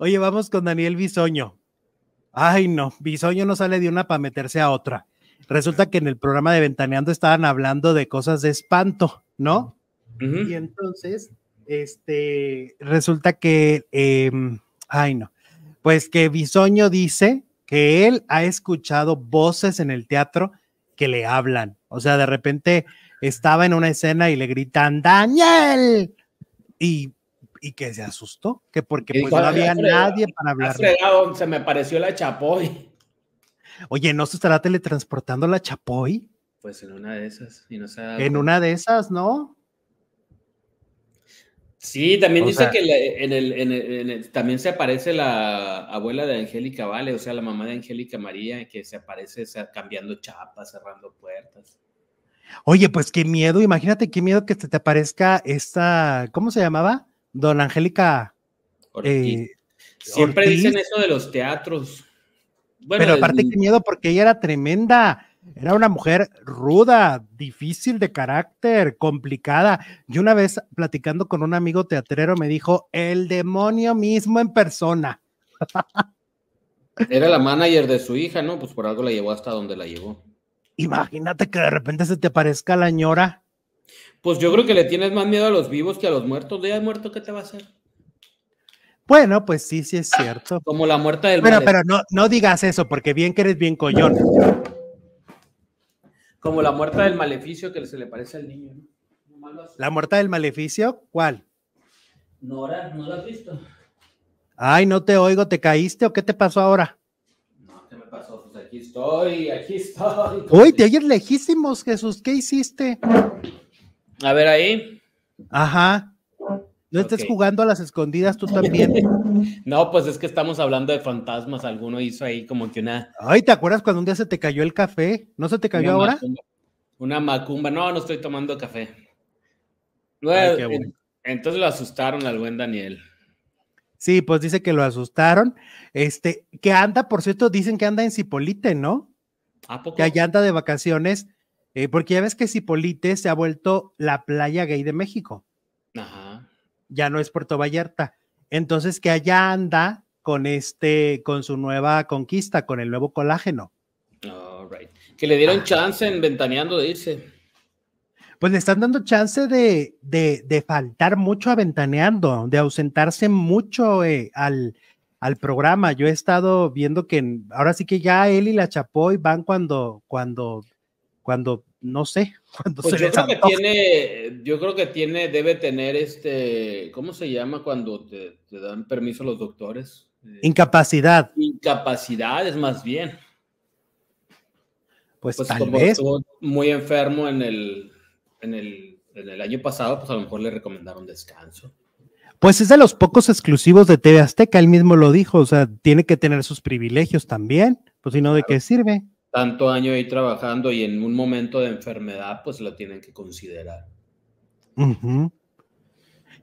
Oye, vamos con Daniel Bisoño. Ay, no, Bisoño no sale de una para meterse a otra. Resulta que en el programa de Ventaneando estaban hablando de cosas de espanto, ¿no? Y entonces, este, resulta que, em, ay, no, pues que Bisoño dice que él ha escuchado voces en el teatro que le hablan. O sea, de repente estaba en una escena y le gritan, Daniel, y y que se asustó, que porque pues, no había nadie para hablar. se me apareció la Chapoy. Oye, ¿no se estará teletransportando la Chapoy? Pues en una de esas. en una de esas, ¿no? Sí, también dice que en, el, también se aparece la abuela de Angélica Vale, o sea, la mamá de Angélica María, que se aparece cambiando chapas, cerrando puertas. Oye, pues qué miedo, imagínate qué miedo que te, te aparezca esta, ¿cómo se llamaba? Don Angélica. Eh, Siempre dicen eso de los teatros. Bueno, Pero aparte, qué miedo, porque ella era tremenda. Era una mujer ruda, difícil de carácter, complicada. Y una vez platicando con un amigo teatrero me dijo, el demonio mismo en persona. Era la manager de su hija, ¿no? Pues por algo la llevó hasta donde la llevó. Imagínate que de repente se te parezca la ñora. Pues yo creo que le tienes más miedo a los vivos que a los muertos. De muerto, ¿qué te va a hacer? Bueno, pues sí, sí es cierto. Como la muerta del Bueno, pero no, no digas eso, porque bien que eres bien coyón. Como la muerta del maleficio que se le parece al niño. ¿La muerta del maleficio? ¿Cuál? Nora, no la has visto. Ay, no te oigo, ¿te caíste o qué te pasó ahora? No, ¿qué me pasó? Pues aquí estoy, aquí estoy. Uy, te oyes lejísimos, Jesús, ¿qué hiciste? A ver ahí. Ajá. No estés jugando a las escondidas tú también. no, pues es que estamos hablando de fantasmas. Alguno hizo ahí como que una. Ay, ¿te acuerdas cuando un día se te cayó el café? ¿No se te cayó ahora? Una macumba. No, no estoy tomando café. Entonces lo asustaron al buen Daniel. Sí, pues dice que lo asustaron. Este, que anda, por cierto, dicen que anda en Cipolite, ¿no? ¿A poco? Que allá anda de vacaciones eh, porque ya ves que Cipolite se ha vuelto la playa gay de México. Ajá. Ya no es Puerto Vallarta. Entonces, que allá anda con este, con su nueva conquista, con el nuevo colágeno. All right. Que le dieron ah. chance en ventaneando de irse. Pues le están dando chance de, faltar mucho a ventaneando, de ausentarse mucho eh, al, al programa. Yo he estado viendo que ahora sí que ya él y la Chapoy van cuando, cuando, cuando no sé pues yo creo que tiene, debe tener este, ¿cómo se llama cuando te, dan permiso los doctores? Eh, Incapacidad. Incapacidades más bien. Pues, pues tal vez. muy enfermo en el, en el, año pasado, pues a lo mejor le recomendaron descanso. Pues es de los pocos exclusivos de TV Azteca, él mismo lo dijo, o sea, tiene que tener sus privilegios también, pues si no, ¿de qué sirve? tanto año ahí trabajando y en un momento de enfermedad, pues lo tienen que considerar.